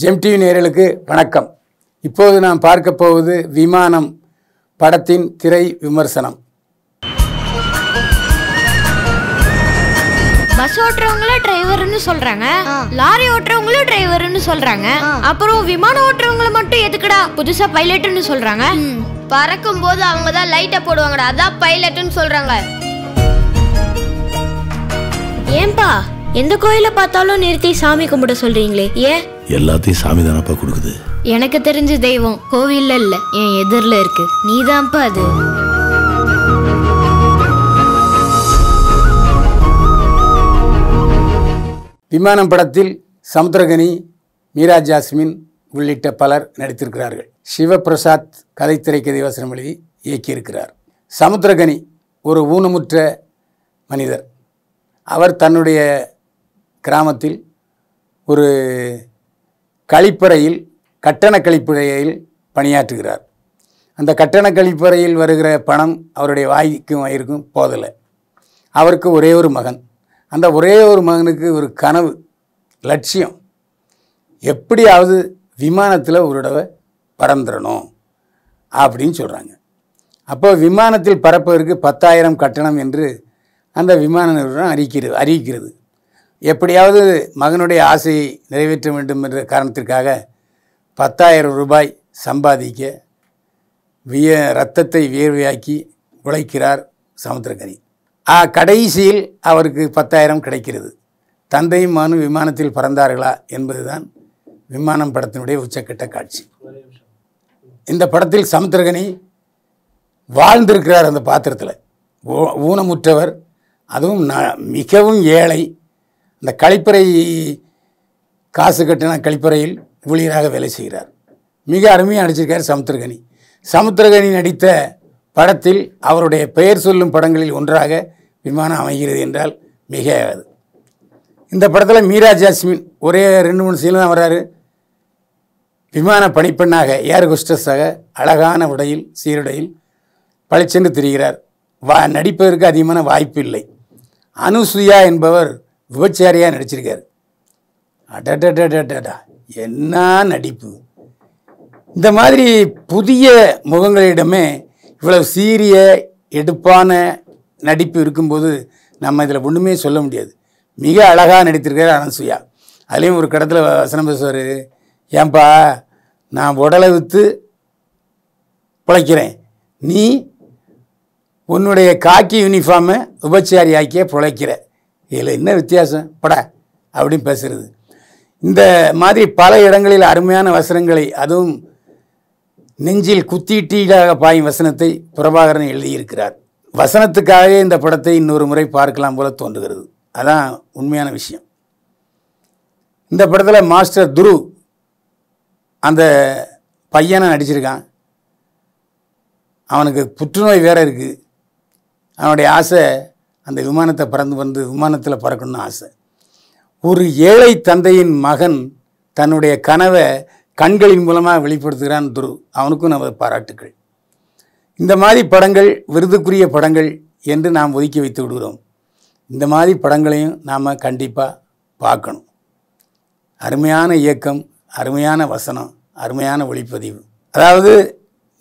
Gem TV நேர்களுக்கு வணக்கம் இப்போது நாம் பார்க்க போவது விமானம் படத்தின் திரை விமர்சனம் பஸ் ஓட்டுறவங்களும் டிரைவர்னு சொல்றாங்க லாரி ஓட்டுறவங்களும் டிரைவர்னு சொல்றாங்க அப்புறம் விமானம் ஓட்டுறவங்கள மட்டும் எதுக்குடா புதுசா பைலட்னு சொல்றாங்க பறக்கும் போது அவங்க தான் லைட்டை போடுவாங்கடா அதான் பைலட்னு சொல்றாங்க ஏன்பா எந்த கோயில பார்த்தாலும் நிறுத்தி சாமி கும்பிட சொல்றீங்களே ஏன் எல்லாத்தையும் சாமி தானப்பா கொடுக்குது எனக்கு தெரிஞ்ச தெய்வம் கோவில்ல இல்ல என் எதிரில் இருக்கு நீதான்ப்பா அது விமானம் படத்தில் சமுத்திரகனி மீரா ஜாஸ்மின் உள்ளிட்ட பலர் நடித்திருக்கிறார்கள் சிவபிரசாத் கதை திரைக்கதை வசனம் எழுதி இயக்கியிருக்கிறார் சமுத்திரகனி ஒரு ஊனமுற்ற மனிதர் அவர் தன்னுடைய கிராமத்தில் ஒரு கழிப்பறையில் கட்டண கழிப்பறையில் பணியாற்றுகிறார் அந்த கட்டண கழிப்பறையில் வருகிற பணம் அவருடைய வாய்க்கும் வயிறுக்கும் போதலை அவருக்கு ஒரே ஒரு மகன் அந்த ஒரே ஒரு மகனுக்கு ஒரு கனவு லட்சியம் எப்படியாவது விமானத்தில் ஒரு தடவை பறந்துடணும் அப்படின்னு சொல்கிறாங்க அப்போ விமானத்தில் பறப்பதற்கு பத்தாயிரம் கட்டணம் என்று அந்த விமான நிறுவனம் அறிக்கிறது அறிவிக்கிறது எப்படியாவது மகனுடைய ஆசையை நிறைவேற்ற வேண்டும் என்ற காரணத்திற்காக பத்தாயிரம் ரூபாய் சம்பாதிக்க விய ரத்தத்தை வியர்வையாக்கி உழைக்கிறார் ஆ கடைசியில் அவருக்கு பத்தாயிரம் கிடைக்கிறது தந்தையும் மனு விமானத்தில் பறந்தார்களா என்பதுதான் விமானம் படத்தினுடைய உச்சக்கட்ட காட்சி இந்த படத்தில் சமுத்திரகனி வாழ்ந்திருக்கிறார் அந்த பாத்திரத்தில் ஊனமுற்றவர் அதுவும் மிகவும் ஏழை இந்த கழிப்பறை காசு கட்டின கழிப்பறையில் ஊழியராக வேலை செய்கிறார் மிக அருமையாக நடிச்சிருக்கார் சமுத்திரகனி சமுத்திரகனி நடித்த படத்தில் அவருடைய பெயர் சொல்லும் படங்களில் ஒன்றாக விமானம் அமைகிறது என்றால் மிக அது இந்த படத்தில் மீரா ஜாஸ்மின் ஒரே ரெண்டு மூணு சீன் தான் வர்றாரு விமான பணிப்பெண்ணாக ஏர் ஹோஸ்டஸாக அழகான உடையில் சீருடையில் பளிச்சென்று திரிகிறார் வா நடிப்பதற்கு அதிகமான வாய்ப்பு இல்லை அனுசுயா என்பவர் விபச்சாரியாக நடிச்சிருக்காரு அடடடடடா என்ன நடிப்பு இந்த மாதிரி புதிய முகங்களிடமே இவ்வளவு சீரிய எடுப்பான நடிப்பு இருக்கும்போது நம்ம இதில் ஒன்றுமே சொல்ல முடியாது மிக அழகாக நடித்திருக்காரு அனசுயா அதுலேயும் ஒரு கடத்தில் வசனம் பேசுவார் ஏன்பா நான் உடலை விற்று பிழைக்கிறேன் நீ உன்னுடைய காக்கி யூனிஃபார்மை உபச்சாரி ஆக்கிய பிழைக்கிற இதில் என்ன வித்தியாசம் பட அப்படின்னு பேசுகிறது இந்த மாதிரி பல இடங்களில் அருமையான வசனங்களை அதுவும் நெஞ்சில் குத்தீட்டீடாக பாயும் வசனத்தை பிரபாகரன் எழுதியிருக்கிறார் வசனத்துக்காகவே இந்த படத்தை இன்னொரு முறை பார்க்கலாம் போல தோன்றுகிறது அதான் உண்மையான விஷயம் இந்த படத்தில் மாஸ்டர் துரு அந்த பையனை நடிச்சிருக்கான் அவனுக்கு புற்றுநோய் வேறு இருக்குது அவனுடைய ஆசை அந்த விமானத்தை பறந்து வந்து விமானத்தில் பறக்கணும்னு ஆசை ஒரு ஏழை தந்தையின் மகன் தன்னுடைய கனவை கண்களின் மூலமாக வெளிப்படுத்துகிறான் துரு அவனுக்கும் நமது பாராட்டுக்கள் இந்த மாதிரி படங்கள் விருதுக்குரிய படங்கள் என்று நாம் ஒதுக்கி வைத்து விடுகிறோம் இந்த மாதிரி படங்களையும் நாம் கண்டிப்பாக பார்க்கணும் அருமையான இயக்கம் அருமையான வசனம் அருமையான ஒளிப்பதிவு அதாவது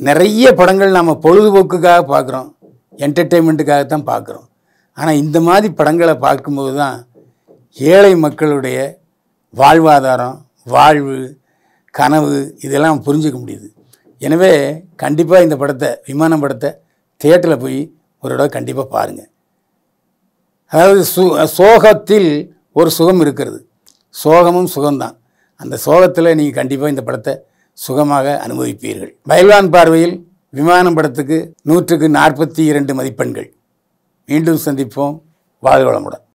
நிறைய படங்கள் நாம் பொழுதுபோக்குக்காக பார்க்குறோம் என்டர்டெயின்மெண்ட்டுக்காகத்தான் பார்க்குறோம் ஆனால் இந்த மாதிரி படங்களை பார்க்கும்போது தான் ஏழை மக்களுடைய வாழ்வாதாரம் வாழ்வு கனவு இதெல்லாம் புரிஞ்சுக்க முடியுது எனவே கண்டிப்பாக இந்த படத்தை விமானம் படத்தை தேட்டரில் போய் ஒரு தடவை கண்டிப்பாக பாருங்கள் அதாவது சு சோகத்தில் ஒரு சுகம் இருக்கிறது சோகமும் சுகம்தான் அந்த சோகத்தில் நீங்கள் கண்டிப்பாக இந்த படத்தை சுகமாக அனுபவிப்பீர்கள் வயல்வான் பார்வையில் விமானம் படத்துக்கு நூற்றுக்கு நாற்பத்தி இரண்டு மதிப்பெண்கள் மீண்டும் சந்திப்போம் வாழ்வளமுடன்